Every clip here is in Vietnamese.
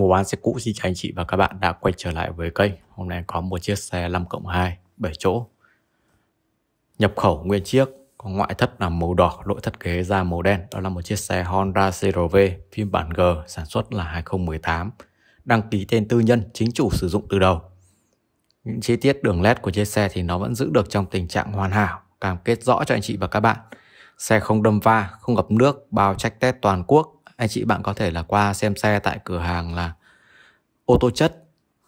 mua bán xe cũ xin chào anh chị và các bạn đã quay trở lại với kênh hôm nay có một chiếc xe 5 cộng 2 7 chỗ nhập khẩu nguyên chiếc có ngoại thất là màu đỏ nội thất ghế da màu đen đó là một chiếc xe Honda CRV phiên bản G sản xuất là 2018 đăng ký tên tư nhân chính chủ sử dụng từ đầu những chi tiết đường led của chiếc xe thì nó vẫn giữ được trong tình trạng hoàn hảo cam kết rõ cho anh chị và các bạn xe không đâm va không gặp nước bao trách test toàn quốc anh chị bạn có thể là qua xem xe tại cửa hàng là ô tô chất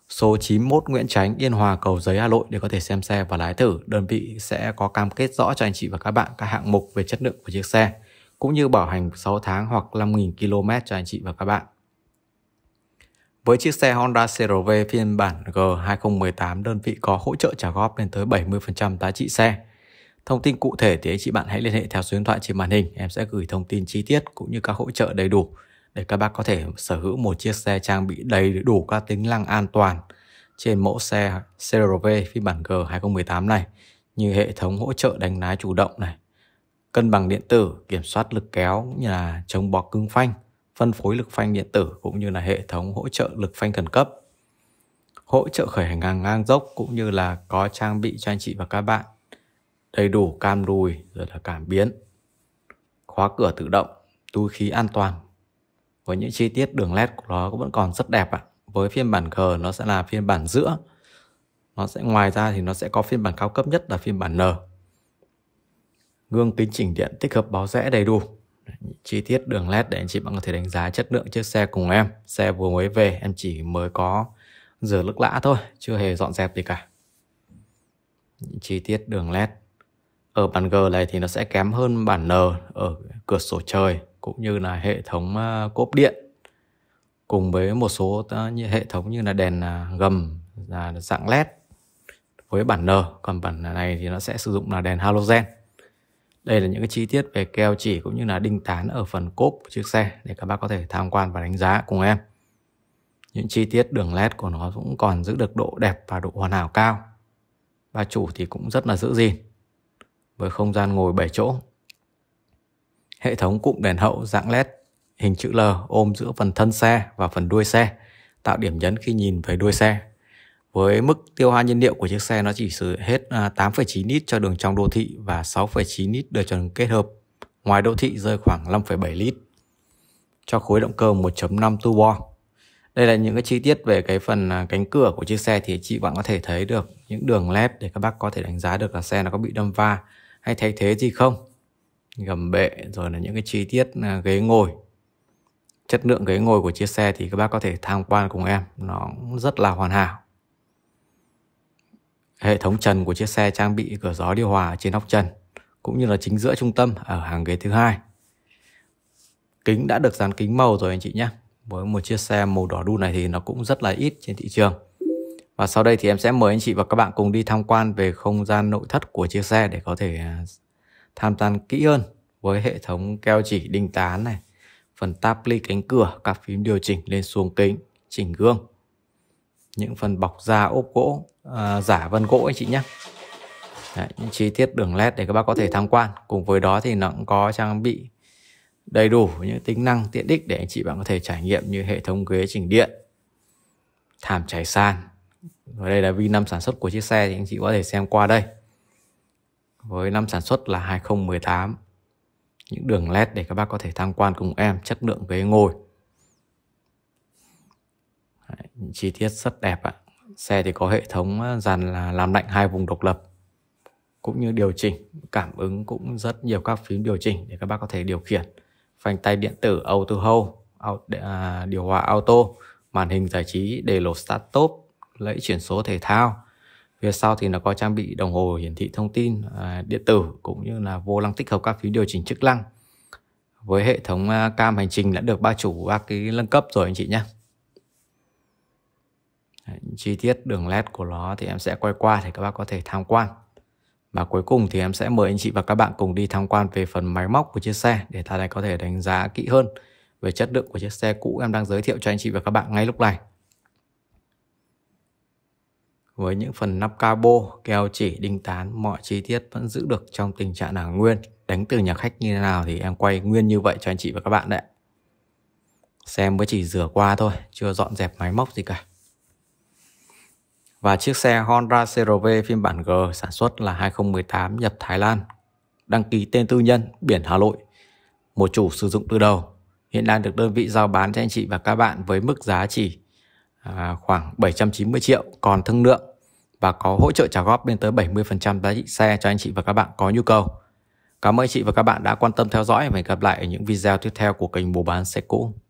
số 91 Nguyễn Tránh Yên Hòa Cầu Giấy Hà Nội để có thể xem xe và lái thử. Đơn vị sẽ có cam kết rõ cho anh chị và các bạn các hạng mục về chất lượng của chiếc xe cũng như bảo hành 6 tháng hoặc 5.000 km cho anh chị và các bạn. Với chiếc xe Honda CRV phiên bản G2018, đơn vị có hỗ trợ trả góp lên tới 70% giá trị xe. Thông tin cụ thể thì anh chị bạn hãy liên hệ theo số điện thoại trên màn hình. Em sẽ gửi thông tin chi tiết cũng như các hỗ trợ đầy đủ để các bác có thể sở hữu một chiếc xe trang bị đầy đủ các tính năng an toàn trên mẫu xe CRV phiên bản G 2018 này như hệ thống hỗ trợ đánh lái chủ động này, cân bằng điện tử, kiểm soát lực kéo cũng như là chống bó cứng phanh, phân phối lực phanh điện tử cũng như là hệ thống hỗ trợ lực phanh khẩn cấp hỗ trợ khởi hành hàng ngang dốc cũng như là có trang bị cho anh chị và các bạn đầy đủ cam đùi rồi là cảm biến khóa cửa tự động túi khí an toàn với những chi tiết đường led của nó cũng vẫn còn rất đẹp ạ à. với phiên bản G nó sẽ là phiên bản giữa nó sẽ ngoài ra thì nó sẽ có phiên bản cao cấp nhất là phiên bản N gương kính chỉnh điện tích hợp báo rẽ đầy đủ chi tiết đường led để anh chị bạn có thể đánh giá chất lượng chiếc xe cùng em xe vừa mới về em chỉ mới có rửa lức lã thôi chưa hề dọn dẹp gì cả chi tiết đường led ở bản G này thì nó sẽ kém hơn bản N ở cửa sổ trời cũng như là hệ thống à, cốp điện cùng với một số à, như hệ thống như là đèn à, gầm là dạng led với bản N còn bản này thì nó sẽ sử dụng là đèn halogen đây là những cái chi tiết về keo chỉ cũng như là đinh tán ở phần cốp của chiếc xe để các bác có thể tham quan và đánh giá cùng em những chi tiết đường led của nó cũng còn giữ được độ đẹp và độ hoàn hảo cao ba chủ thì cũng rất là giữ gìn với không gian ngồi 7 chỗ. Hệ thống cụm đèn hậu dạng LED hình chữ L ôm giữa phần thân xe và phần đuôi xe, tạo điểm nhấn khi nhìn về đuôi xe. Với mức tiêu hao nhiên liệu của chiếc xe nó chỉ sử hết 8,9 à, lít cho đường trong đô thị và 6,9 lít đường trần kết hợp. Ngoài đô thị rơi khoảng 5,7 lít cho khối động cơ 1.5 turbo. Đây là những cái chi tiết về cái phần à, cánh cửa của chiếc xe thì chị bạn có thể thấy được những đường led để các bác có thể đánh giá được là xe nó có bị đâm va hay thay thế gì không gầm bệ rồi là những cái chi tiết à, ghế ngồi chất lượng ghế ngồi của chiếc xe thì các bác có thể tham quan cùng em nó rất là hoàn hảo hệ thống trần của chiếc xe trang bị cửa gió điều hòa ở trên nóc trần cũng như là chính giữa trung tâm ở hàng ghế thứ hai kính đã được dán kính màu rồi anh chị nhé với một chiếc xe màu đỏ đu này thì nó cũng rất là ít trên thị trường và sau đây thì em sẽ mời anh chị và các bạn cùng đi tham quan về không gian nội thất của chiếc xe để có thể à, tham quan kỹ hơn với hệ thống keo chỉ đinh tán này, phần táp ly cánh cửa, các phím điều chỉnh lên xuống kính, chỉnh gương. Những phần bọc da ốp gỗ, à, giả vân gỗ anh chị nhé. Đấy, những chi tiết đường led để các bác có thể tham quan. Cùng với đó thì nó cũng có trang bị đầy đủ những tính năng tiện ích để anh chị bạn có thể trải nghiệm như hệ thống ghế chỉnh điện, thảm trải sàn, và đây là vi năm sản xuất của chiếc xe thì anh chị có thể xem qua đây với năm sản xuất là 2018 những đường led để các bác có thể tham quan cùng em chất lượng ghế ngồi Đấy, chi tiết rất đẹp ạ xe thì có hệ thống dàn là làm lạnh hai vùng độc lập cũng như điều chỉnh cảm ứng cũng rất nhiều các phím điều chỉnh để các bác có thể điều khiển phanh tay điện tử auto hold à, điều hòa auto màn hình giải trí để lột start top lẫy chuyển số thể thao phía sau thì nó có trang bị đồng hồ hiển thị thông tin à, điện tử cũng như là vô lăng tích hợp các phím điều chỉnh chức năng với hệ thống à, cam hành trình đã được ba chủ ba cái nâng cấp rồi anh chị nhé chi tiết đường led của nó thì em sẽ quay qua để các bác có thể tham quan và cuối cùng thì em sẽ mời anh chị và các bạn cùng đi tham quan về phần máy móc của chiếc xe để ta này có thể đánh giá kỹ hơn về chất lượng của chiếc xe cũ em đang giới thiệu cho anh chị và các bạn ngay lúc này với những phần nắp cabo, keo chỉ, đinh tán, mọi chi tiết vẫn giữ được trong tình trạng là nguyên. Đánh từ nhà khách như thế nào thì em quay nguyên như vậy cho anh chị và các bạn đấy. Xem mới chỉ rửa qua thôi, chưa dọn dẹp máy móc gì cả. Và chiếc xe Honda CRV phiên bản G sản xuất là 2018 nhập Thái Lan. Đăng ký tên tư nhân, biển Hà Nội. Một chủ sử dụng từ đầu. Hiện đang được đơn vị giao bán cho anh chị và các bạn với mức giá chỉ à, khoảng 790 triệu còn thương lượng và có hỗ trợ trả góp lên tới 70% giá trị xe cho anh chị và các bạn có nhu cầu. Cảm ơn chị và các bạn đã quan tâm theo dõi và hẹn gặp lại ở những video tiếp theo của kênh Mua bán xe cũ.